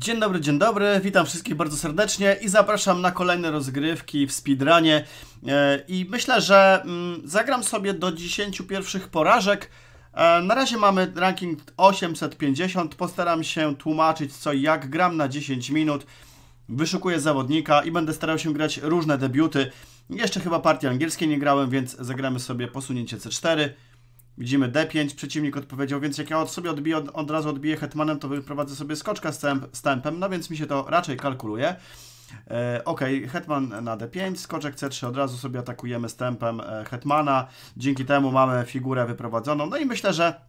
Dzień dobry, dzień dobry, witam wszystkich bardzo serdecznie i zapraszam na kolejne rozgrywki w speedrunie. E, I myślę, że mm, zagram sobie do 10 pierwszych porażek. E, na razie mamy ranking 850, postaram się tłumaczyć co i jak, gram na 10 minut, wyszukuję zawodnika i będę starał się grać różne debiuty. Jeszcze chyba partii angielskiej nie grałem, więc zagramy sobie posunięcie C4. Widzimy D5, przeciwnik odpowiedział, więc jak ja od sobie odbiję, od, od razu odbiję hetmanem, to wyprowadzę sobie skoczka z temp, tempem, no więc mi się to raczej kalkuluje. E, ok, hetman na D5, skoczek C3, od razu sobie atakujemy stępem e, hetmana, dzięki temu mamy figurę wyprowadzoną, no i myślę, że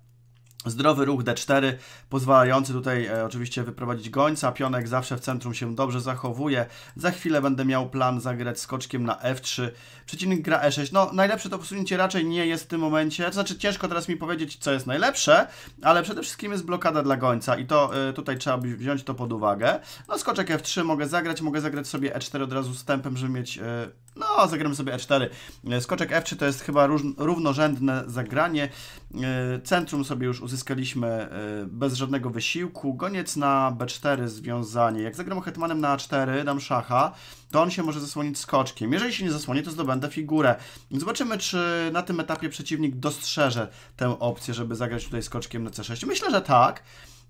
Zdrowy ruch D4, pozwalający tutaj e, oczywiście wyprowadzić gońca. Pionek zawsze w centrum się dobrze zachowuje. Za chwilę będę miał plan zagrać skoczkiem na F3. Przeciwnik gra E6. No, najlepsze to posunięcie raczej nie jest w tym momencie. To znaczy, ciężko teraz mi powiedzieć, co jest najlepsze, ale przede wszystkim jest blokada dla gońca i to e, tutaj trzeba wziąć to pod uwagę. No, skoczek F3 mogę zagrać, mogę zagrać sobie E4 od razu z tempem, żeby mieć... E, no, zagramy sobie E4. E, skoczek F3 to jest chyba równorzędne zagranie. E, centrum sobie już uzyskaliśmy e, bez żadnego wysiłku. Goniec na B4 związanie. Jak zagram hetmanem na A4, dam szacha, to on się może zasłonić skoczkiem. Jeżeli się nie zasłoni, to zdobędę figurę. Zobaczymy, czy na tym etapie przeciwnik dostrzeże tę opcję, żeby zagrać tutaj skoczkiem na C6. Myślę, że tak.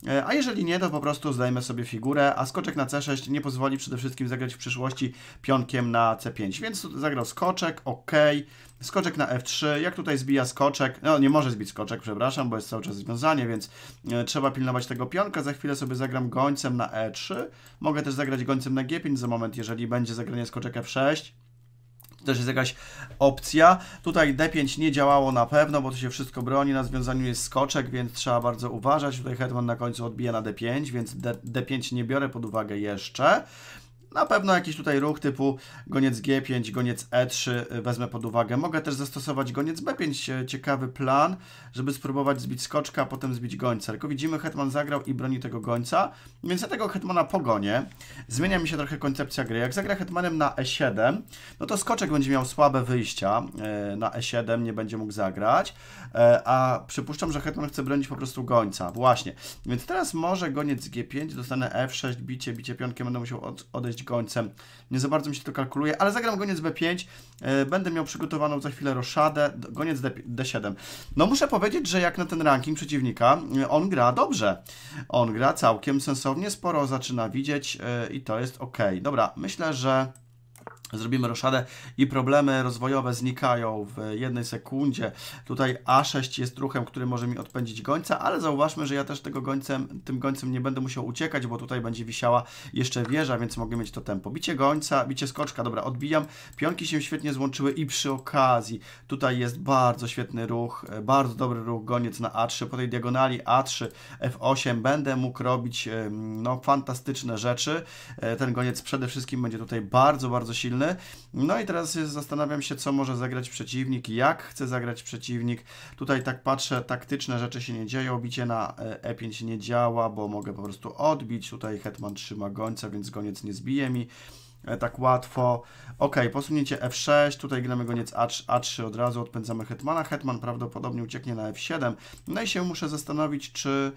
E, a jeżeli nie, to po prostu zdajmy sobie figurę, a skoczek na C6 nie pozwoli przede wszystkim zagrać w przyszłości pionkiem na C5. Więc zagrał skoczek, ok. Skoczek na F3, jak tutaj zbija skoczek, no nie może zbić skoczek, przepraszam, bo jest cały czas związanie, więc e, trzeba pilnować tego pionka, za chwilę sobie zagram gońcem na E3, mogę też zagrać gońcem na G5 za moment, jeżeli będzie zagranie skoczek F6, to też jest jakaś opcja. Tutaj D5 nie działało na pewno, bo to się wszystko broni, na związaniu jest skoczek, więc trzeba bardzo uważać. Tutaj Hetman na końcu odbija na D5, więc D, 5 nie biorę pod uwagę jeszcze. Na pewno jakiś tutaj ruch typu goniec G5, goniec E3 y, wezmę pod uwagę. Mogę też zastosować goniec B5, y, ciekawy plan, żeby spróbować zbić skoczka, a potem zbić gońca. Tylko widzimy, hetman zagrał i broni tego gońca, więc ja tego hetmana pogonię. Zmienia mi się trochę koncepcja gry. Jak zagra hetmanem na E7, no to skoczek będzie miał słabe wyjścia y, na E7, nie będzie mógł zagrać, a przypuszczam, że hetman chce bronić po prostu gońca. Właśnie. Więc teraz może goniec G5, dostanę F6, bicie, bicie pionkiem, będę musiał odejść jeździ gońcem. Nie za bardzo mi się to kalkuluje, ale zagram goniec B5. E, będę miał przygotowaną za chwilę roszadę, goniec D7. No muszę powiedzieć, że jak na ten ranking przeciwnika, e, on gra dobrze. On gra całkiem sensownie, sporo zaczyna widzieć e, i to jest ok. Dobra, myślę, że... Zrobimy roszadę i problemy rozwojowe znikają w jednej sekundzie. Tutaj A6 jest ruchem, który może mi odpędzić gońca, ale zauważmy, że ja też tego gońcem, tym gońcem nie będę musiał uciekać, bo tutaj będzie wisiała jeszcze wieża, więc mogę mieć to tempo. Bicie gońca, bicie skoczka, dobra, odbijam. Pionki się świetnie złączyły i przy okazji tutaj jest bardzo świetny ruch, e, bardzo dobry ruch goniec na A3. Po tej diagonali A3, F8 będę mógł robić no, fantastyczne rzeczy. E, ten goniec przede wszystkim będzie tutaj bardzo, bardzo silny silny. No i teraz zastanawiam się, co może zagrać przeciwnik, jak chce zagrać przeciwnik. Tutaj tak patrzę, taktyczne rzeczy się nie dzieją, bicie na e5 e nie działa, bo mogę po prostu odbić. Tutaj hetman trzyma gońca, więc goniec nie zbije mi e, tak łatwo. Ok, posunięcie F6, tutaj gramy goniec A3 od razu, odpędzamy hetmana. Hetman prawdopodobnie ucieknie na F7. No i się muszę zastanowić, czy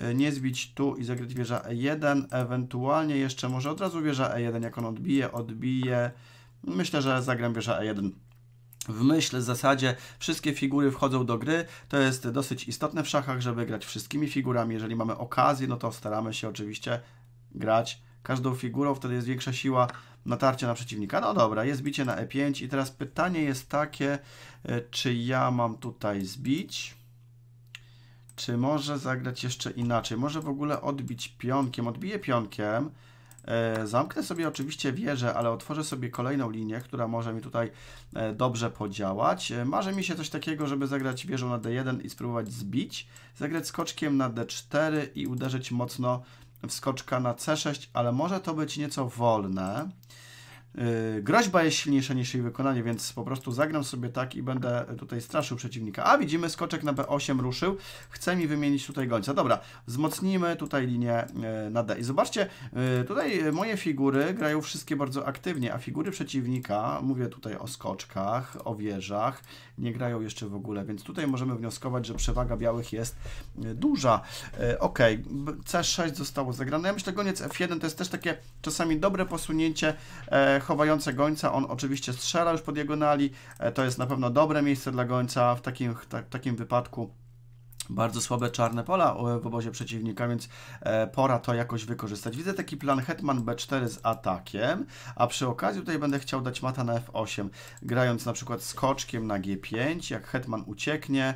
E, nie zbić tu i zagrać wieża E1, ewentualnie jeszcze może od razu wieża E1, jak on odbije, odbije, myślę, że zagram wieża E1 w myśl, w zasadzie wszystkie figury wchodzą do gry. To jest dosyć istotne w szachach, żeby grać wszystkimi figurami. Jeżeli mamy okazję, no to staramy się oczywiście grać każdą figurą, wtedy jest większa siła natarcia na przeciwnika. No dobra, jest bicie na E5 i teraz pytanie jest takie, e, czy ja mam tutaj zbić? Czy może zagrać jeszcze inaczej? Może w ogóle odbić pionkiem. Odbiję pionkiem. E, zamknę sobie oczywiście wieżę, ale otworzę sobie kolejną linię, która może mi tutaj e, dobrze podziałać. E, marzy mi się coś takiego, żeby zagrać wieżą na d1 i spróbować zbić. Zagrać skoczkiem na d4 i uderzyć mocno w skoczka na c6, ale może to być nieco wolne. Yy, groźba jest silniejsza niż jej wykonanie, więc po prostu zagram sobie tak i będę tutaj straszył przeciwnika. A widzimy, skoczek na B8 ruszył. Chce mi wymienić tutaj gońca. Dobra, wzmocnijmy tutaj linię yy, na D. I zobaczcie, yy, tutaj moje figury grają wszystkie bardzo aktywnie, a figury przeciwnika, mówię tutaj o skoczkach, o wieżach, nie grają jeszcze w ogóle, więc tutaj możemy wnioskować, że przewaga białych jest duża. Ok, C6 zostało zagrane. Ja myślę, goniec F1 to jest też takie czasami dobre posunięcie, e, chowające gońca, on oczywiście strzela już po diagonali, e, to jest na pewno dobre miejsce dla gońca w takim, takim wypadku bardzo słabe czarne pola e, w obozie przeciwnika, więc e, pora to jakoś wykorzystać. Widzę taki plan Hetman B4 z atakiem, a przy okazji tutaj będę chciał dać mata na F8, grając na przykład skoczkiem na G5, jak Hetman ucieknie,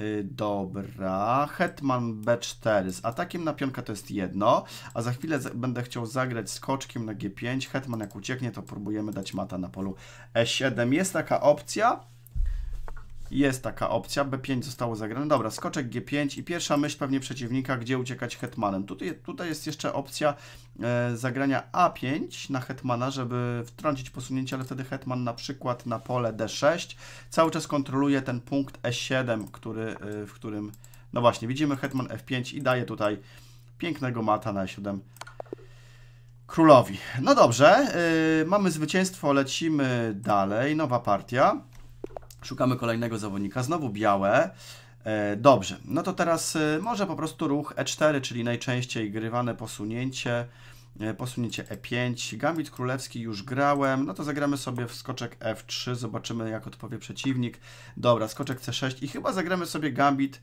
Y, dobra, Hetman B4 z atakiem na pionka to jest jedno, a za chwilę będę chciał zagrać skoczkiem na G5. Hetman jak ucieknie, to próbujemy dać mata na polu E7. Jest taka opcja, jest taka opcja, B5 zostało zagrane. Dobra, skoczek G5 i pierwsza myśl pewnie przeciwnika, gdzie uciekać hetmanem. Tutaj, tutaj jest jeszcze opcja e, zagrania A5 na hetmana, żeby wtrącić posunięcie, ale wtedy hetman na przykład na pole D6 cały czas kontroluje ten punkt E7, który, e, w którym, no właśnie, widzimy hetman F5 i daje tutaj pięknego mata na E7 królowi. No dobrze, e, mamy zwycięstwo, lecimy dalej, nowa partia. Szukamy kolejnego zawodnika, znowu białe. E, dobrze, no to teraz e, może po prostu ruch E4, czyli najczęściej grywane posunięcie, e, posunięcie E5. Gambit królewski już grałem, no to zagramy sobie w skoczek F3, zobaczymy jak odpowie przeciwnik. Dobra, skoczek C6 i chyba zagramy sobie gambit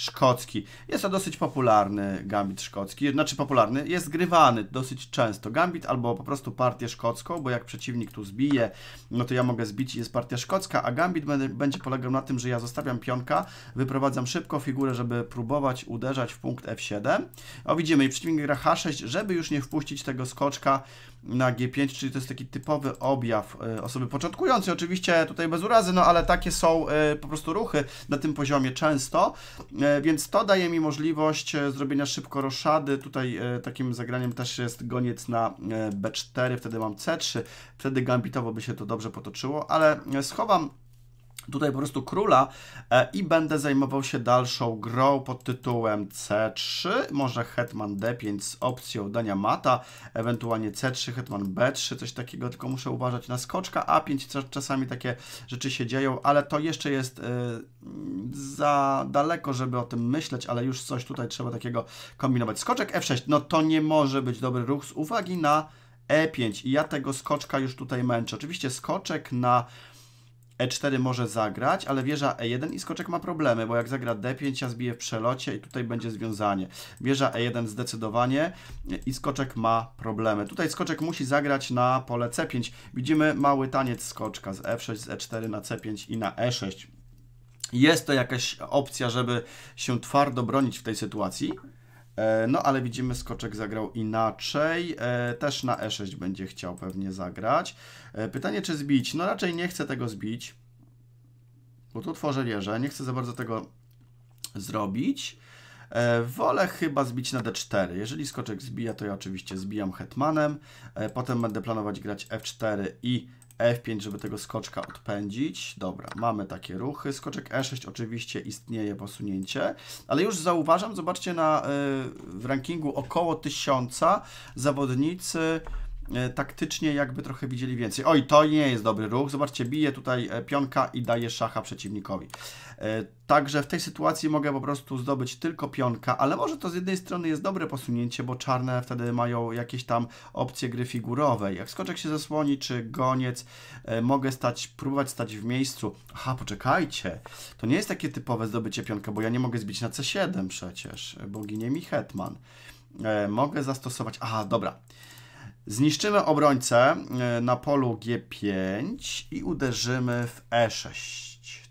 szkocki. Jest to dosyć popularny gambit szkocki, znaczy popularny, jest grywany dosyć często. Gambit albo po prostu partię szkocką, bo jak przeciwnik tu zbije, no to ja mogę zbić i jest partia szkocka, a gambit będzie polegał na tym, że ja zostawiam pionka, wyprowadzam szybko figurę, żeby próbować uderzać w punkt F7. O widzimy, i przeciwnik gra H6, żeby już nie wpuścić tego skoczka na G5, czyli to jest taki typowy objaw e, osoby początkującej, oczywiście tutaj bez urazy, no ale takie są e, po prostu ruchy na tym poziomie często, e, więc to daje mi możliwość zrobienia szybko roszady, tutaj takim zagraniem też jest goniec na B4, wtedy mam C3, wtedy gambitowo by się to dobrze potoczyło, ale schowam tutaj po prostu króla e, i będę zajmował się dalszą grą pod tytułem C3, może hetman D5 z opcją dania mata, ewentualnie C3, hetman B3, coś takiego, tylko muszę uważać na skoczka A5, czasami takie rzeczy się dzieją, ale to jeszcze jest e, za daleko, żeby o tym myśleć, ale już coś tutaj trzeba takiego kombinować. Skoczek F6, no to nie może być dobry ruch z uwagi na E5 i ja tego skoczka już tutaj męczę. Oczywiście skoczek na E4 może zagrać, ale wieża E1 i skoczek ma problemy, bo jak zagra D5, ja zbiję w przelocie i tutaj będzie związanie. Wieża E1 zdecydowanie i skoczek ma problemy. Tutaj skoczek musi zagrać na pole C5. Widzimy mały taniec skoczka z F6, e z E4 na C5 i na E6. Jest to jakaś opcja, żeby się twardo bronić w tej sytuacji. E, no ale widzimy, Skoczek zagrał inaczej. E, też na E6 będzie chciał pewnie zagrać. E, pytanie, czy zbić? No raczej nie chcę tego zbić, bo tu tworzę wieżę. Nie chcę za bardzo tego zrobić. Wolę chyba zbić na D4. Jeżeli skoczek zbija, to ja oczywiście zbijam hetmanem. Potem będę planować grać F4 i F5, żeby tego skoczka odpędzić. Dobra, mamy takie ruchy. Skoczek E6 oczywiście istnieje posunięcie, ale już zauważam, zobaczcie na, y, w rankingu około 1000 zawodnicy E, taktycznie jakby trochę widzieli więcej. Oj, to nie jest dobry ruch. Zobaczcie, bije tutaj e, pionka i daje szacha przeciwnikowi. E, także w tej sytuacji mogę po prostu zdobyć tylko pionka, ale może to z jednej strony jest dobre posunięcie, bo czarne wtedy mają jakieś tam opcje gry figurowej. Jak skoczek się zasłoni, czy goniec, mogę stać, próbować stać w miejscu. Aha, poczekajcie, to nie jest takie typowe zdobycie pionka, bo ja nie mogę zbić na C7 przecież, bo ginie mi hetman. Mogę zastosować... Aha, dobra. Zniszczymy obrońcę e, na polu G5 i uderzymy w E6.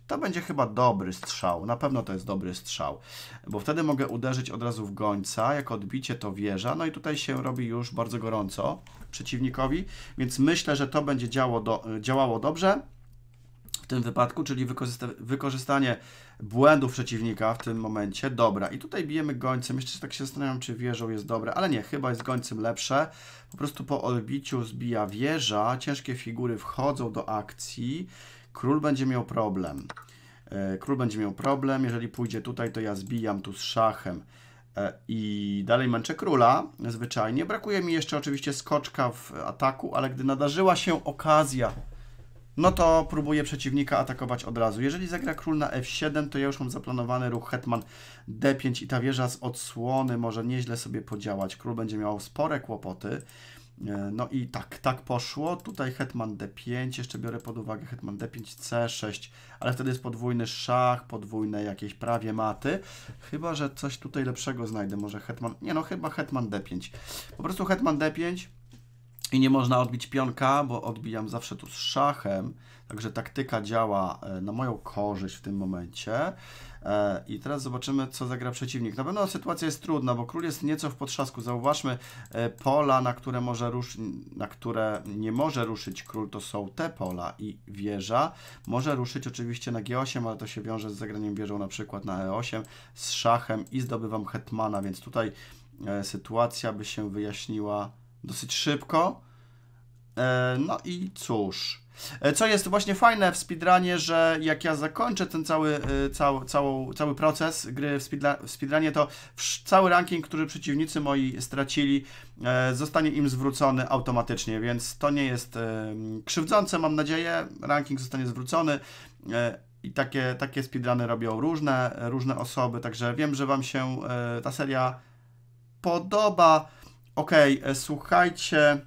To będzie chyba dobry strzał. Na pewno to jest dobry strzał, bo wtedy mogę uderzyć od razu w gońca. Jak odbicie to wieża. No i tutaj się robi już bardzo gorąco przeciwnikowi, więc myślę, że to będzie działo do, e, działało dobrze tym wypadku, czyli wykorzysta wykorzystanie błędów przeciwnika w tym momencie. Dobra, i tutaj bijemy gońcem. Jeszcze tak się zastanawiam, czy wieżą jest dobre, ale nie, chyba jest gońcem lepsze. Po prostu po odbiciu zbija wieża, ciężkie figury wchodzą do akcji. Król będzie miał problem. E, król będzie miał problem, jeżeli pójdzie tutaj, to ja zbijam tu z szachem e, i dalej męczę króla, zwyczajnie. Brakuje mi jeszcze oczywiście skoczka w ataku, ale gdy nadarzyła się okazja no to próbuje przeciwnika atakować od razu. Jeżeli zagra król na f7, to ja już mam zaplanowany ruch hetman d5 i ta wieża z odsłony może nieźle sobie podziałać. Król będzie miał spore kłopoty. E, no i tak, tak poszło. Tutaj hetman d5, jeszcze biorę pod uwagę hetman d5, c6, ale wtedy jest podwójny szach, podwójne jakieś prawie maty. Chyba, że coś tutaj lepszego znajdę, może hetman, nie no, chyba hetman d5. Po prostu hetman d5, i nie można odbić pionka, bo odbijam zawsze tu z szachem, także taktyka działa e, na moją korzyść w tym momencie. E, I teraz zobaczymy, co zagra przeciwnik. Na pewno sytuacja jest trudna, bo król jest nieco w potrzasku. Zauważmy, e, pola, na które, może ruszy, na które nie może ruszyć król, to są te pola i wieża. Może ruszyć oczywiście na G8, ale to się wiąże z zagraniem wieżą na przykład na E8, z szachem i zdobywam hetmana, więc tutaj sytuacja by się wyjaśniła dosyć szybko. E, no i cóż. E, co jest właśnie fajne w speedrunie, że jak ja zakończę ten cały, e, cał, całą, cały proces gry w, speedla, w speedrunie, to cały ranking, który przeciwnicy moi stracili, zostanie im zwrócony automatycznie, więc to nie jest krzywdzące, mam nadzieję. Ranking zostanie zwrócony. I takie, takie speedruny robią różne, różne osoby, także wiem, że Wam się ta seria podoba. Ok, e, słuchajcie.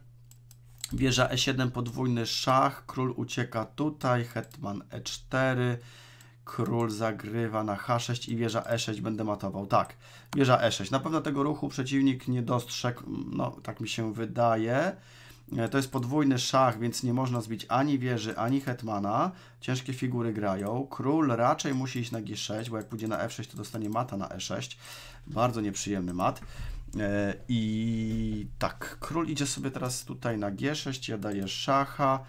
Wieża E7, podwójny szach. Król ucieka tutaj. Hetman E4. Król zagrywa na H6 i wieża E6 będę matował. Tak, wieża E6. Na pewno tego ruchu przeciwnik nie dostrzegł. No, tak mi się wydaje. E, to jest podwójny szach, więc nie można zbić ani wieży, ani hetmana. Ciężkie figury grają. Król raczej musi iść na G6, bo jak pójdzie na F6, to dostanie mata na E6. Bardzo nieprzyjemny mat. E, I tak, król idzie sobie teraz tutaj na G6, ja daję szacha,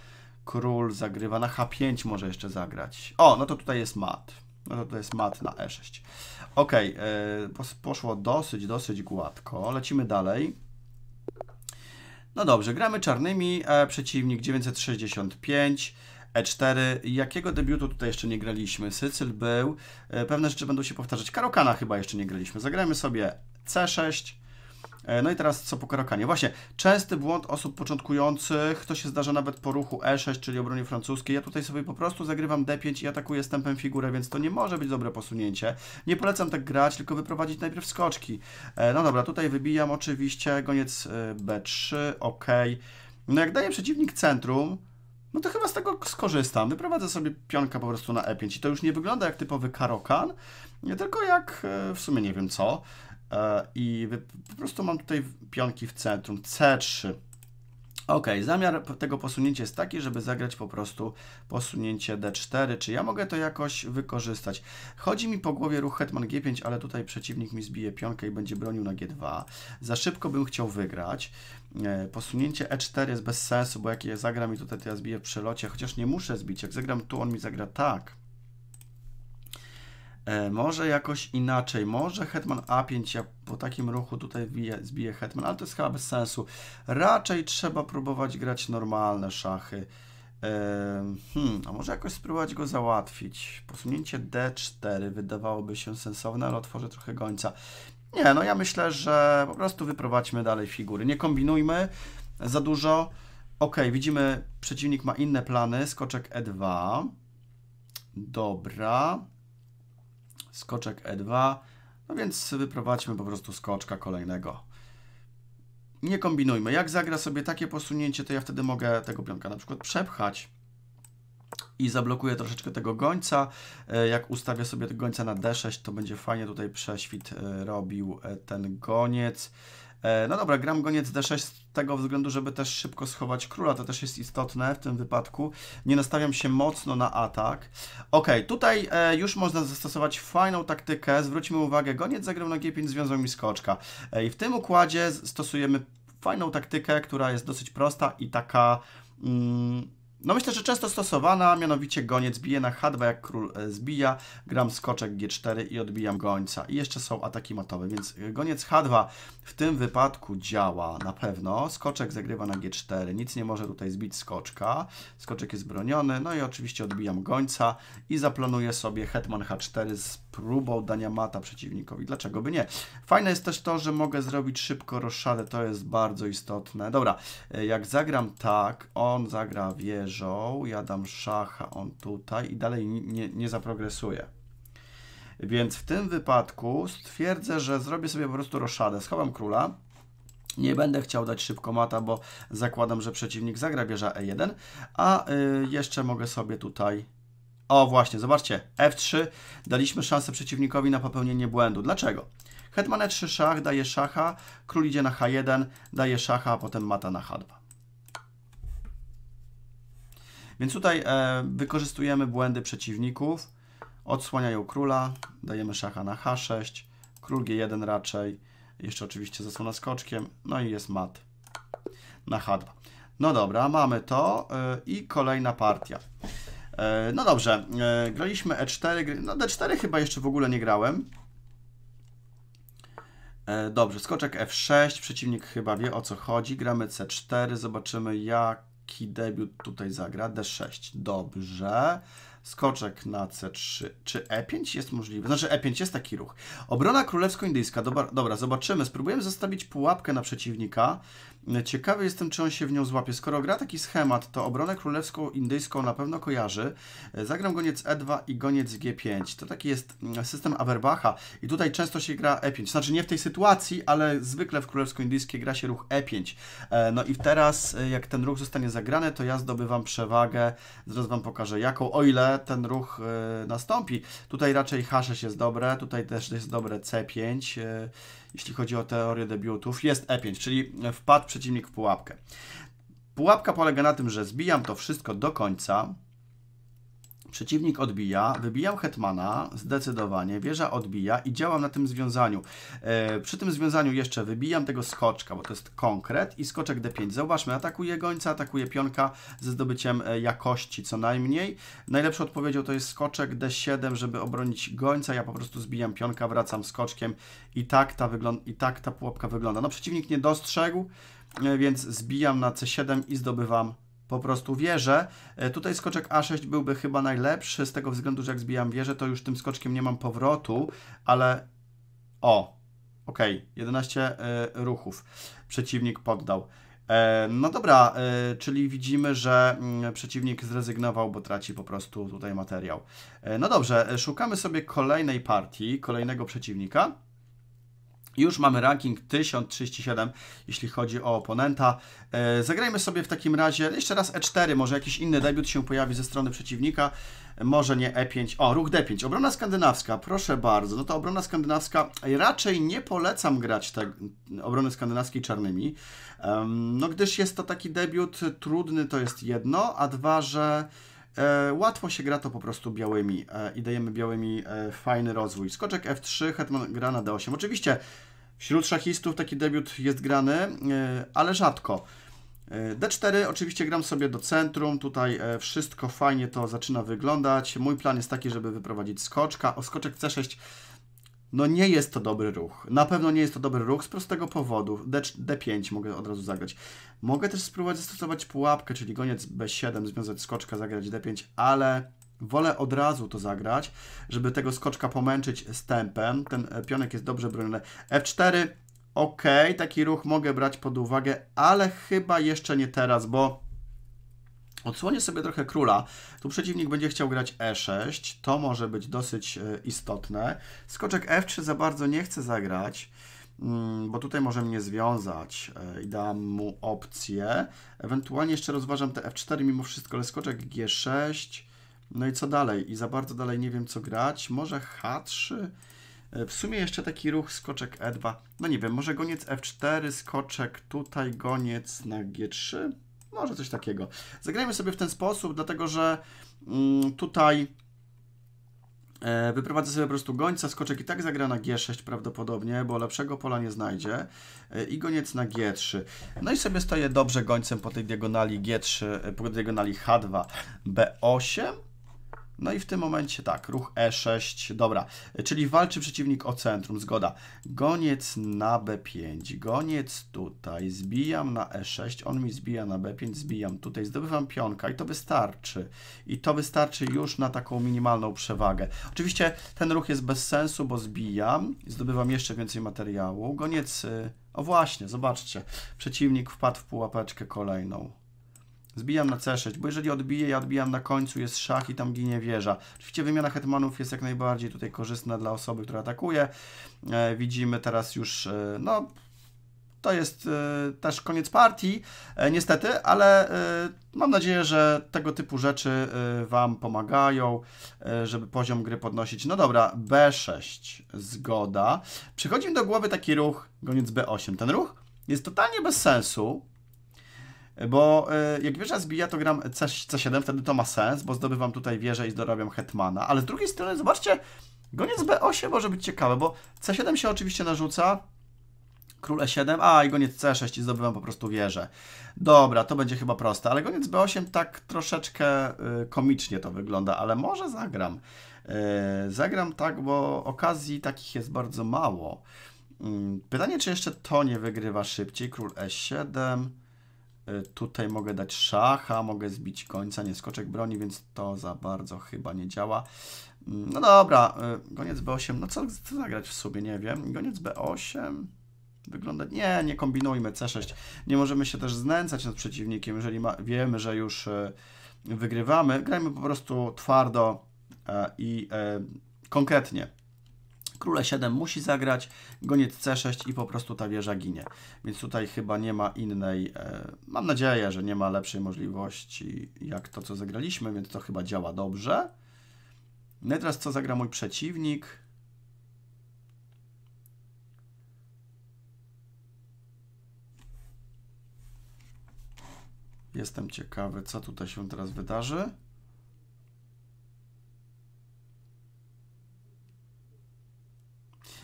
król zagrywa na H5 może jeszcze zagrać. O, no to tutaj jest mat. No to tutaj jest mat na E6. Ok, e, poszło dosyć, dosyć gładko. Lecimy dalej. No dobrze, gramy czarnymi, e, przeciwnik 965. E4. Jakiego debiutu tutaj jeszcze nie graliśmy? Sycyl był. Pewne rzeczy będą się powtarzać. Karokana chyba jeszcze nie graliśmy. Zagrajmy sobie C6, E, no i teraz co po karokanie. Właśnie, częsty błąd osób początkujących, to się zdarza nawet po ruchu E6, czyli obronie francuskiej. Ja tutaj sobie po prostu zagrywam D5 i atakuję stępem figurę, więc to nie może być dobre posunięcie. Nie polecam tak grać, tylko wyprowadzić najpierw skoczki. E, no dobra, tutaj wybijam oczywiście goniec e, B3, ok. No jak daję przeciwnik centrum, no to chyba z tego skorzystam. Wyprowadzę sobie pionka po prostu na E5 i to już nie wygląda jak typowy karokan, nie tylko jak w sumie nie wiem co. E, i po prostu mam tutaj pionki w centrum, C3. Ok, zamiar tego posunięcia jest taki, żeby zagrać po prostu posunięcie D4. Czy ja mogę to jakoś wykorzystać? Chodzi mi po głowie ruch hetman G5, ale tutaj przeciwnik mi zbije pionkę i będzie bronił na G2. Za szybko bym chciał wygrać. E, posunięcie E4 jest bez sensu, bo jak je zagram i tutaj to ja zbiję w przelocie, chociaż nie muszę zbić. Jak zagram tu, on mi zagra tak E, może jakoś inaczej, może Hetman A5, ja po takim ruchu tutaj wbije, zbiję Hetman, ale to jest chyba bez sensu. Raczej trzeba próbować grać normalne szachy. E, hmm, a może jakoś spróbować go załatwić. Posunięcie D4 wydawałoby się sensowne, ale otworzę trochę gońca. Nie, no ja myślę, że po prostu wyprowadźmy dalej figury. Nie kombinujmy za dużo. Ok, widzimy, przeciwnik ma inne plany. Skoczek E2. Dobra skoczek E2, no więc wyprowadźmy po prostu skoczka kolejnego. Nie kombinujmy. Jak zagra sobie takie posunięcie, to ja wtedy mogę tego pionka na przykład przepchać i zablokuję troszeczkę tego gońca. E, jak ustawię sobie tego gońca na D6, to będzie fajnie tutaj prześwit e, robił e, ten goniec. E, no dobra, gram goniec d6 z tego względu, żeby też szybko schować króla, to też jest istotne w tym wypadku. Nie nastawiam się mocno na atak. Ok, tutaj e, już można zastosować fajną taktykę. Zwróćmy uwagę, goniec zagrał na g5, związał mi skoczka. E, I w tym układzie stosujemy fajną taktykę, która jest dosyć prosta i taka... Mm, no myślę, że często stosowana, mianowicie goniec bije na H2 jak król e, zbija, gram skoczek G4 i odbijam gońca. I jeszcze są ataki matowe, więc e, goniec H2 w tym wypadku działa na pewno. Skoczek zagrywa na G4, nic nie może tutaj zbić skoczka. Skoczek jest broniony, no i oczywiście odbijam gońca i zaplanuję sobie hetman H4 z próbą dania mata przeciwnikowi. Dlaczego by nie? Fajne jest też to, że mogę zrobić szybko roszadę, to jest bardzo istotne. Dobra, e, jak zagram tak, on zagra wieżą, ja dam szacha, on tutaj i dalej nie, nie zaprogresuje. Więc w tym wypadku stwierdzę, że zrobię sobie po prostu roszadę. Schowam króla, nie będę chciał dać szybko mata, bo zakładam, że przeciwnik zagra bierze E1, a y, jeszcze mogę sobie tutaj o właśnie, zobaczcie, f3, daliśmy szansę przeciwnikowi na popełnienie błędu. Dlaczego? Hetman e3 szach, daje szacha, król idzie na h1, daje szacha, a potem mata na h2. Więc tutaj e, wykorzystujemy błędy przeciwników, odsłaniają króla, dajemy szacha na h6, król g1 raczej, jeszcze oczywiście zasłona skoczkiem, no i jest mat na h2. No dobra, mamy to yy, i kolejna partia. E, no dobrze, e, graliśmy E4, no D4 chyba jeszcze w ogóle nie grałem. E, dobrze, skoczek F6, przeciwnik chyba wie o co chodzi, gramy C4, zobaczymy jaki debiut tutaj zagra, D6, dobrze skoczek na C3. Czy E5 jest możliwe Znaczy E5 jest taki ruch. Obrona królewsko-indyjska. Dobra, dobra, zobaczymy. Spróbujemy zostawić pułapkę na przeciwnika. Ciekawy jestem, czy on się w nią złapie. Skoro gra taki schemat, to obronę królewsko-indyjską na pewno kojarzy. Zagram goniec E2 i goniec G5. To taki jest mm, system Averbacha i tutaj często się gra E5. Znaczy nie w tej sytuacji, ale zwykle w królewsko-indyjskiej gra się ruch E5. E, no i teraz, e, jak ten ruch zostanie zagrany, to ja zdobywam przewagę. Zaraz Wam pokażę jaką, o ile ten ruch e, nastąpi. Tutaj raczej H6 jest dobre, tutaj też jest dobre C5, e, jeśli chodzi o teorię debiutów. Jest E5, czyli wpadł przeciwnik w pułapkę. Pułapka polega na tym, że zbijam to wszystko do końca, Przeciwnik odbija, wybijał hetmana, zdecydowanie, wieża odbija i działam na tym związaniu. E, przy tym związaniu jeszcze wybijam tego skoczka, bo to jest konkret i skoczek d5. Zobaczmy, atakuje gońca, atakuje pionka ze zdobyciem e, jakości co najmniej. Najlepszą odpowiedzią to jest skoczek d7, żeby obronić gońca. Ja po prostu zbijam pionka, wracam skoczkiem i tak ta, i tak ta pułapka wygląda. No przeciwnik nie dostrzegł, e, więc zbijam na c7 i zdobywam po prostu wieżę. E, tutaj skoczek A6 byłby chyba najlepszy z tego względu, że jak zbijam wieżę, to już tym skoczkiem nie mam powrotu, ale o, ok, 11 e, ruchów przeciwnik poddał. E, no dobra, czyli widzimy, że mm, przeciwnik zrezygnował, bo traci po prostu tutaj materiał. No dobrze, szukamy sobie kolejnej partii, kolejnego przeciwnika. Już mamy ranking 1037, jeśli chodzi o oponenta. E, zagrajmy sobie w takim razie jeszcze raz E4, może jakiś inny debiut się pojawi ze strony przeciwnika. E, może nie E5. O, ruch D5. Obrona skandynawska, proszę bardzo. No to obrona skandynawska, raczej nie polecam grać te, obrony skandynawskiej czarnymi. no gdyż jest to taki debiut trudny, to jest jedno, a dwa, że E, łatwo się gra to po prostu białymi e, i dajemy białymi e, fajny rozwój. Skoczek F3, hetman gra na D8. Oczywiście wśród szachistów taki debiut jest grany, e, ale rzadko. E, D4 oczywiście gram sobie do centrum, tutaj e, wszystko fajnie to zaczyna wyglądać. Mój plan jest taki, żeby wyprowadzić skoczka. O skoczek C6 no nie jest to dobry ruch. Na pewno nie jest to dobry ruch z prostego powodu. D, D5 mogę od razu zagrać. Mogę też spróbować zastosować pułapkę, czyli goniec B7, związać skoczka, zagrać D5, ale wolę od razu to zagrać, żeby tego skoczka pomęczyć z tempem. Ten e, pionek jest dobrze broniony. F4, ok, taki ruch mogę brać pod uwagę, ale chyba jeszcze nie teraz, bo Odsłonię sobie trochę króla. Tu przeciwnik będzie chciał grać e6. To może być dosyć e, istotne. Skoczek f3 e za bardzo nie chce zagrać, mm, bo tutaj może mnie związać e, i dam mu opcję. Ewentualnie jeszcze rozważam te f4 mimo wszystko, ale skoczek g6. No i co dalej? I za bardzo dalej nie wiem co grać. Może h3? W sumie jeszcze taki ruch skoczek e2. No nie wiem, może goniec f4, skoczek tutaj, goniec na g3? Może coś takiego. Zagrajmy sobie w ten sposób, dlatego że mm, tutaj e, Wyprowadzę sobie po prostu gońca, skoczek i tak zagra na G6 prawdopodobnie, bo lepszego pola nie znajdzie. E, I goniec na G3. No i sobie stoję dobrze gońcem po tej diagonali G3, e, po diagonali H2, B8. No i w tym momencie tak, ruch E6, dobra, czyli walczy przeciwnik o centrum, zgoda. Goniec na B5, goniec tutaj, zbijam na E6, on mi zbija na B5, zbijam tutaj, zdobywam pionka i to wystarczy. I to wystarczy już na taką minimalną przewagę. Oczywiście ten ruch jest bez sensu, bo zbijam, zdobywam jeszcze więcej materiału. Goniec, y, o właśnie, zobaczcie, przeciwnik wpadł w pułapeczkę kolejną. Zbijam na C6, bo jeżeli odbiję, ja odbijam na końcu, jest szach i tam ginie wieża. Oczywiście wymiana hetmanów jest jak najbardziej tutaj korzystna dla osoby, która atakuje. E, widzimy teraz już, e, no, to jest e, też koniec partii, e, niestety, ale e, mam nadzieję, że tego typu rzeczy e, Wam pomagają, żeby poziom gry podnosić. No dobra, B6, zgoda. Przychodzi mi do głowy taki ruch, goniec B8. Ten ruch jest totalnie bez sensu, bo e, jak wieża zbija, to gram C, 7 wtedy to ma sens, bo zdobywam tutaj wieżę i zdorabiam hetmana. Ale z drugiej strony, zobaczcie, goniec B8 może być ciekawe, bo C7 się oczywiście narzuca, król E7, a i goniec C6 i zdobywam po prostu wieżę. Dobra, to będzie chyba proste, ale goniec B8 tak troszeczkę y, komicznie to wygląda, ale może zagram. Y, zagram tak, bo okazji takich jest bardzo mało. Mm, pytanie, czy jeszcze to nie wygrywa szybciej, król E7... Y, tutaj mogę dać szacha, mogę zbić końca, nie skoczek broni, więc to za bardzo chyba nie działa. Mm, no dobra, y, goniec B8, no co, co zagrać w sobie, nie wiem. Goniec B8 wygląda... Nie, nie kombinujmy, C6. Nie możemy się też znęcać nad przeciwnikiem, jeżeli ma... wiemy, że już y, wygrywamy. Grajmy po prostu twardo e, i e, konkretnie. Król 7 musi zagrać, goniec C6 i po prostu ta wieża ginie. Więc tutaj chyba nie ma innej, e, mam nadzieję, że nie ma lepszej możliwości jak to, co zagraliśmy, więc to chyba działa dobrze. No i teraz co zagra mój przeciwnik? Jestem ciekawy, co tutaj się teraz wydarzy.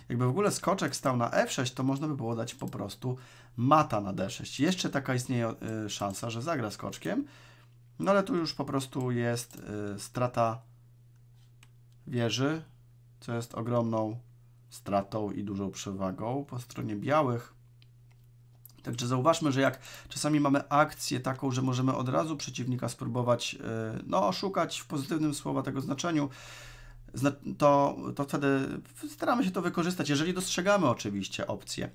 Jakby w ogóle skoczek stał na F6, to można by było dać po prostu mata na D6. Jeszcze taka istnieje e, szansa, że zagra skoczkiem, no ale tu już po prostu jest e, strata wieży, co jest ogromną stratą i dużą przewagą po stronie białych. Także zauważmy, że jak czasami mamy akcję taką, że możemy od razu przeciwnika spróbować e, no, oszukać w pozytywnym słowa tego znaczeniu, to, to wtedy staramy się to wykorzystać, jeżeli dostrzegamy oczywiście opcję.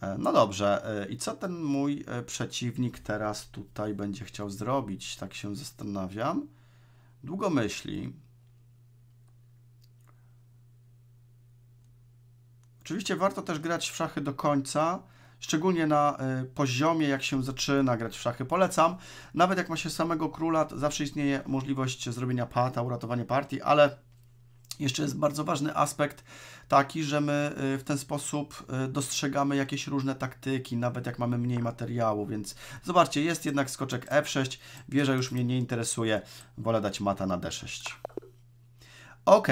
E, no dobrze, e, i co ten mój e, przeciwnik teraz tutaj będzie chciał zrobić? Tak się zastanawiam. Długo myśli. Oczywiście warto też grać w szachy do końca, szczególnie na poziomie, jak się zaczyna grać w szachy. Polecam. Nawet jak ma się samego króla, zawsze istnieje możliwość zrobienia pata, uratowania partii, ale jeszcze jest bardzo ważny aspekt taki, że my y, w ten sposób y, dostrzegamy jakieś różne taktyki, nawet jak mamy mniej materiału, więc zobaczcie, jest jednak skoczek F6, wieża już mnie nie interesuje, wolę dać mata na D6. Ok,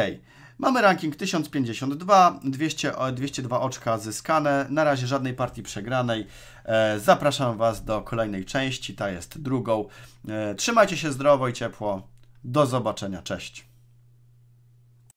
mamy ranking 1052, 200, 202 oczka zyskane, na razie żadnej partii przegranej. E, zapraszam Was do kolejnej części, ta jest drugą. E, trzymajcie się zdrowo i ciepło, do zobaczenia, cześć.